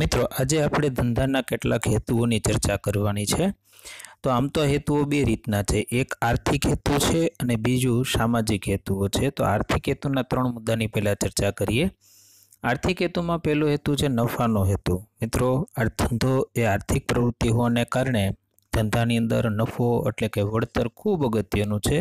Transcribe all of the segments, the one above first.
મિત્રો આજે આપણે ધંધાના કેટલાક હેતુઓની ચર્ચા કરવાની છે તો આમ તો હેતુઓ બે રીતના છે એક આર્થિક હેતુ છે અને બીજું સામાજિક હેતુઓ છે તો આર્થિક હેતુના ત્રણ મુદ્દાની પહેલાં ચર્ચા કરીએ આર્થિક હેતુમાં પહેલો હેતુ છે નફાનો હેતુ મિત્રો આ ધંધો એ આર્થિક પ્રવૃત્તિ હોવાને કારણે ધંધાની અંદર નફો એટલે કે વળતર ખૂબ અગત્યનું છે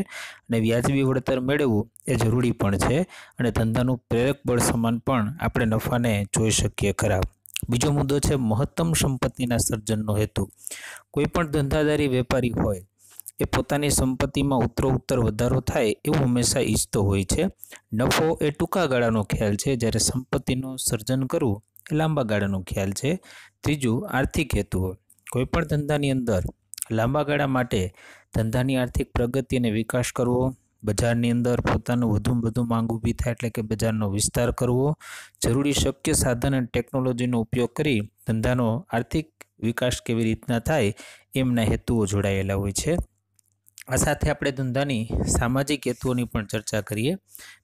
અને વ્યાજબી વળતર મેળવવું એ જરૂરી પણ છે અને ધંધાનું પ્રેરક બળ સમાન પણ આપણે નફાને જોઈ શકીએ ખરાબ બીજો મુદ્દો છે મહત્તમ સંપત્તિના સર્જનનો હેતુ કોઈપણ ધંધાદારી વેપારી હોય એ પોતાની સંપત્તિમાં ઉત્તરો ઉત્તર વધારો થાય એવું હંમેશા ઈચ્છતો હોય છે નફો એ ટૂંકા ગાળાનો ખ્યાલ છે જ્યારે સંપત્તિનું સર્જન કરવું એ લાંબા ગાળાનો ખ્યાલ છે ત્રીજું આર્થિક હેતુઓ કોઈપણ ધંધાની અંદર લાંબા ગાળા માટે ધંધાની આર્થિક પ્રગતિ અને વિકાસ કરવો બજારની અંદર પોતાનું વધુમાં વધુ માંગ ઊભી થાય એટલે કે બજારનો વિસ્તાર કરવો જરૂરી શક્ય સાધન અને ટેકનોલોજીનો ઉપયોગ કરી ધંધાનો આર્થિક વિકાસ કેવી રીતના થાય એમના હેતુઓ જોડાયેલા હોય છે આ સાથે આપણે ધંધાની સામાજિક હેતુઓની પણ ચર્ચા કરીએ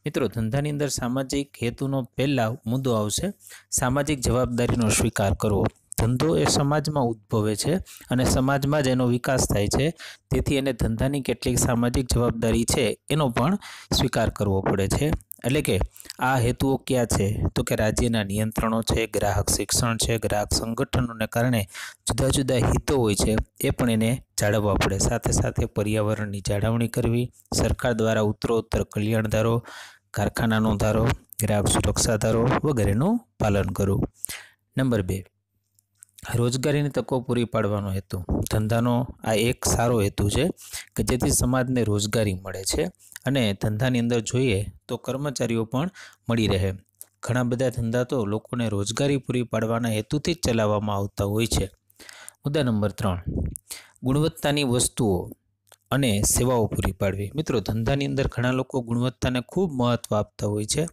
મિત્રો ધંધાની અંદર સામાજિક હેતુનો પહેલાં મુદ્દો આવશે સામાજિક જવાબદારીનો સ્વીકાર કરવો ધંધો એ સમાજમાં ઉદ્ભવે છે અને સમાજમાં જ એનો વિકાસ થાય છે તેથી એને ધંધાની કેટલીક સામાજિક જવાબદારી છે એનો પણ સ્વીકાર કરવો પડે છે એટલે કે આ હેતુઓ ક્યાં છે તો કે રાજ્યના નિયંત્રણો છે ગ્રાહક શિક્ષણ છે ગ્રાહક સંગઠનોને કારણે જુદા જુદા હિતો હોય છે એ પણ એને જાળવવા પડે સાથે સાથે પર્યાવરણની જાળવણી કરવી સરકાર દ્વારા ઉત્તરોત્તર કલ્યાણ ધારો કારખાનાનો ધારો ગ્રાહક સુરક્ષા ધારો વગેરેનું પાલન કરવું નંબર બે રોજગારીની તકો પૂરી પાડવાનો હેતુ ધંધાનો આ એક સારો હેતુ છે કે જેથી સમાજને રોજગારી મળે છે અને ધંધાની અંદર જોઈએ તો કર્મચારીઓ પણ મળી રહે ઘણા બધા ધંધા તો લોકોને રોજગારી પૂરી પાડવાના હેતુથી જ ચલાવવામાં આવતા હોય છે મુદ્દા નંબર ત્રણ ગુણવત્તાની વસ્તુઓ અને સેવાઓ પૂરી પાડવી મિત્રો ધંધાની અંદર ઘણા લોકો ગુણવત્તાને ખૂબ મહત્ત્વ આપતા હોય છે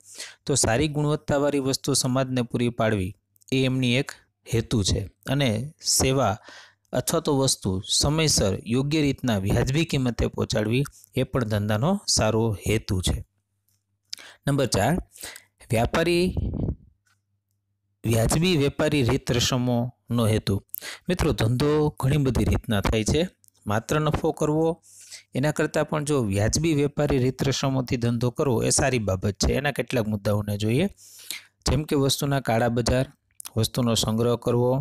તો સારી ગુણવત્તાવાળી વસ્તુ સમાજને પૂરી પાડવી એ એમની એક હેતુ છે અને સેવા અથવા તો વસ્તુ સમયસર યોગ્ય રીતના વ્યાજબી કિંમતે પહોંચાડવી એ પણ ધંધાનો સારો હેતુ છે નંબર ચાર વ્યાપારી વ્યાજબી વેપારી રીત રસમોનો હેતુ મિત્રો ધંધો ઘણી બધી રીતના થાય છે માત્ર નફો કરવો એના કરતાં પણ જો વ્યાજબી વેપારી રીત રસમોથી ધંધો કરવો એ સારી બાબત છે એના કેટલાક મુદ્દાઓને જોઈએ જેમ કે વસ્તુના કાળા બજાર વસ્તુનો સંગ્રહ કરવો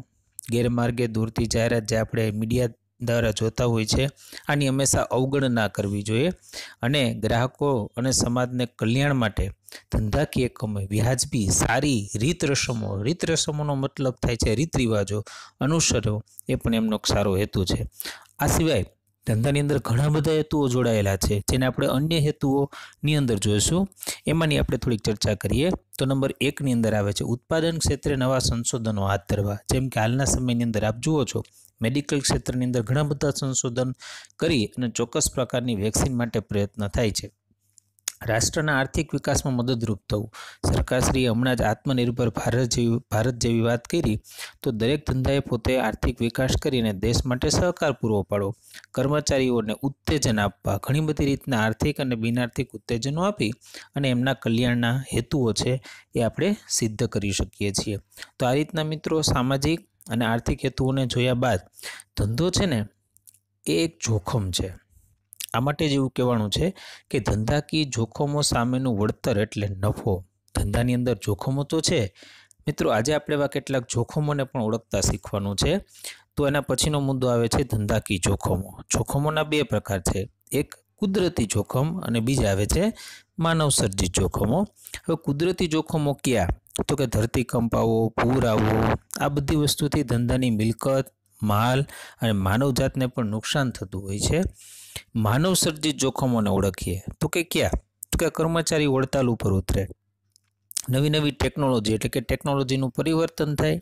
ગેરમાર્ગે દૂરથી જાહેરાત જે આપણે મીડિયા દ્વારા જોતા હોય છે આની હંમેશા અવગણના કરવી જોઈએ અને ગ્રાહકો અને સમાજને કલ્યાણ માટે ધંધાકીય કમે વ્યાજબી સારી રીત રસમો રીત રસમોનો મતલબ થાય છે રીત રિવાજો અનુસરો એ પણ એમનો સારો હેતુ છે આ સિવાય ધંધાની અંદર ઘણા બધા હેતુઓ જોડાયેલા છે જેને આપણે અન્ય હેતુઓની અંદર જોઈશું એમાંની આપણે થોડીક ચર્ચા કરીએ તો નંબર એકની અંદર આવે છે ઉત્પાદન ક્ષેત્રે નવા સંશોધનો હાથ ધરવા જેમ કે હાલના સમયની અંદર આપ જુઓ છો મેડિકલ ક્ષેત્રની અંદર ઘણા બધા સંશોધન કરી અને ચોક્કસ પ્રકારની વેક્સિન માટે પ્રયત્ન થાય છે રાષ્ટ્રના આર્થિક વિકાસમાં મદદરૂપ થવું સરકારશ્રીએ હમણાં જ આત્મનિર્ભર ભારત જેવી ભારત જેવી વાત કરી તો દરેક ધંધાએ પોતે આર્થિક વિકાસ કરીને દેશ માટે સહકાર પૂરો પાડવો કર્મચારીઓને ઉત્તેજન આપવા ઘણી બધી રીતના આર્થિક અને બિનઆર્થિક ઉત્તેજનો આપી અને એમના કલ્યાણના હેતુઓ છે એ આપણે સિદ્ધ કરી શકીએ છીએ તો આ રીતના મિત્રો સામાજિક અને આર્થિક હેતુઓને જોયા બાદ ધંધો છે ને એ એક જોખમ છે આ માટે જ એવું કહેવાનું છે કે ધંધાકીય જોખમો સામેનું વળતર એટલે નફો ધંધાની અંદર જોખમો તો છે મિત્રો આજે આપણે એવા કેટલાક જોખમોને પણ ઓળખતા શીખવાનું છે તો એના પછીનો મુદ્દો આવે છે ધંધાકીય જોખમો જોખમોના બે પ્રકાર છે એક કુદરતી જોખમ અને બીજા આવે છે માનવસર્જિત જોખમો હવે કુદરતી જોખમો ક્યાં તો કે ધરતીકંપ આવો પૂર આવવો આ બધી વસ્તુથી ધંધાની મિલકત માલ અને માનવજાતને પણ નુકસાન થતું હોય છે માનવસર્જિત જોખમોને ઓળખીએ તો કે ક્યાં તો કે કર્મચારી વડતાલ ઉપર ઉતરે નવી નવી ટેકનોલોજી એટલે કે ટેકનોલોજીનું પરિવર્તન થાય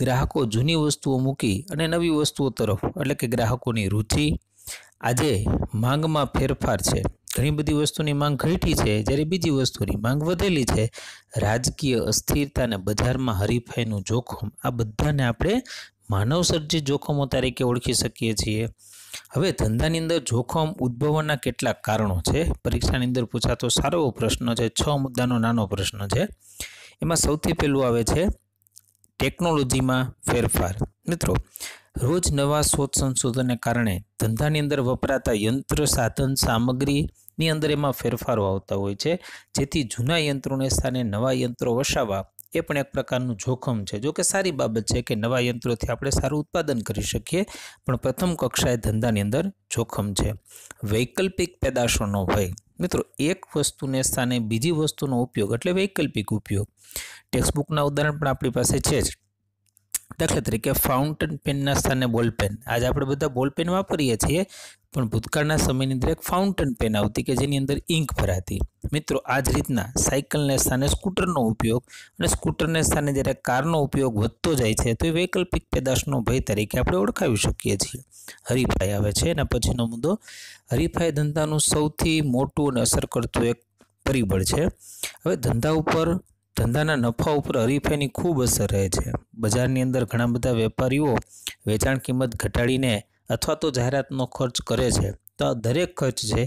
ગ્રાહકો જૂની વસ્તુઓ મૂકી અને નવી વસ્તુઓ તરફ એટલે કે ગ્રાહકોની રુચિ આજે માંગમાં ફેરફાર છે ઘણી બધી વસ્તુની માંગ ઘટી છે જ્યારે બીજી વસ્તુની માંગ વધેલી છે રાજકીય અસ્થિરતા અને બજારમાં હરીફાઈનું જોખમ આ બધાને આપણે માનવસર્જિત જોખમો તરીકે ઓળખી શકીએ છીએ હવે ધંધાની અંદર જોખમ ઉદ્ભવવાના કેટલાક કારણો છે પરીક્ષાની અંદર પૂછાતો સારો એવો પ્રશ્ન છે છ મુદ્દાનો નાનો પ્રશ્ન છે એમાં સૌથી પહેલું આવે છે ટેકનોલોજીમાં ફેરફાર મિત્રો રોજ નવા શોધ સંશોધનને કારણે ધંધાની અંદર વપરાતા યંત્ર સાધન સામગ્રીની અંદર એમાં ફેરફારો આવતા હોય છે જેથી જૂના યંત્રોને સ્થાને નવા યંત્રો વસાવવા એ પણ એક પ્રકારનું જોખમ છે જોકે સારી બાબત છે કે નવા યંત્રોથી આપણે સારું ઉત્પાદન કરી શકીએ પણ પ્રથમ કક્ષાએ ધંધાની અંદર જોખમ છે વૈકલ્પિક પેદાશો ન હોય મિત્રો એક વસ્તુને સ્થાને બીજી વસ્તુનો ઉપયોગ એટલે વૈકલ્પિક ઉપયોગ ટેક્સ્ટબુકના ઉદાહરણ પણ આપણી પાસે છે જ દાખલા તરીકે ફાઉન્ટેન પેનના સ્થાને બોલપેન આજે આપણે બધા બોલપેન વાપરીએ છીએ પણ ભૂતકાળના સમયની અંદર એક ફાઉન્ટેન પેન આવતી કે જેની અંદર ઇંક ભરાતી મિત્રો આ જ રીતના સાયકલને સ્થાને સ્કૂટરનો ઉપયોગ અને સ્કૂટરને સ્થાને જ્યારે કારનો ઉપયોગ વધતો જાય છે તો એ વૈકલ્પિક પેદાશનો ભય તરીકે આપણે ઓળખાવી શકીએ છીએ હરીફાઈ આવે છે એના પછીનો મુદ્દો હરીફાઈ ધંધાનું સૌથી મોટું અને અસર કરતું એક પરિબળ છે હવે ધંધા ઉપર ધંધાના નફા ઉપર હરીફાઈની ખૂબ અસર રહે છે બજારની અંદર ઘણા બધા વેપારીઓ વેચાણ કિંમત ઘટાડીને અથવા તો જાહેરાતનો ખર્ચ કરે છે તો દરેક ખર્ચ છે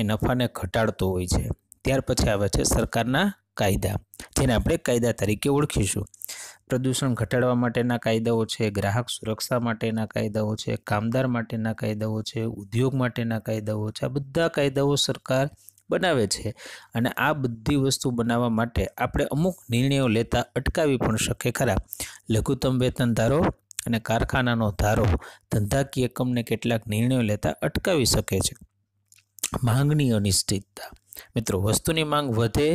એ નફાને ઘટાડતો હોય છે ત્યાર પછી આવે છે સરકારના કાયદા જેને આપણે કાયદા તરીકે ઓળખીશું પ્રદૂષણ ઘટાડવા માટેના કાયદાઓ છે ગ્રાહક સુરક્ષા માટેના કાયદાઓ છે કામદાર માટેના કાયદાઓ છે ઉદ્યોગ માટેના કાયદાઓ છે આ બધા કાયદાઓ સરકાર બનાવે છે અને આ બધી વસ્તુ બનાવવા માટે આપણે અમુક નિર્ણયો લેતા અટકાવી પણ શકે ખરા લઘુત્તમ વેતન ધારો અને કારખાનાનો ધારો ધંધાકીય એકમને કેટલાક નિર્ણયો લેતા અટકાવી શકે છે માંગણી અનિશ્ચિતતા મિત્રો વસ્તુની માંગ વધે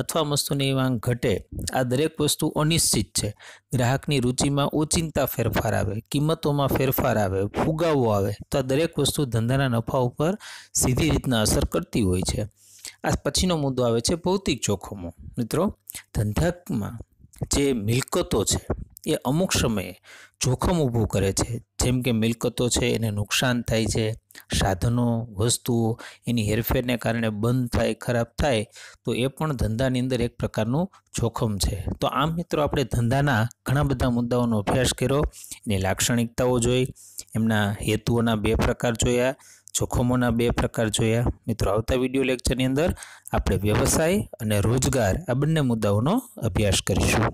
અથવા વસ્તુની માંગ ઘટે આ દરેક વસ્તુ અનિશ્ચિત છે ગ્રાહકની રૂચિમાં ઓચિંતા ફેરફાર આવે કિંમતોમાં ફેરફાર આવે ફુગાવો આવે તો આ દરેક વસ્તુ ધંધાના નફા ઉપર સીધી રીતના અસર કરતી હોય છે આ પછીનો મુદ્દો આવે છે ભૌતિક જોખમો મિત્રો ધંધામાં જે મિલકતો છે એ અમુક સમયે જોખમ ઊભું કરે છે જેમ કે મિલકતો છે એને નુકસાન થાય છે સાધનો વસ્તુઓ એની હેરફેરને કારણે બંધ થાય ખરાબ થાય તો એ પણ ધંધાની અંદર એક પ્રકારનું જોખમ છે તો આમ મિત્રો આપણે ધંધાના ઘણા બધા મુદ્દાઓનો અભ્યાસ કર્યો એની લાક્ષણિકતાઓ જોઈ એમના હેતુઓના બે પ્રકાર જોયા જોખમોના બે પ્રકાર જોયા મિત્રો આવતા વિડીયો લેક્ચરની અંદર આપણે વ્યવસાય અને રોજગાર આ બંને મુદ્દાઓનો અભ્યાસ કરીશું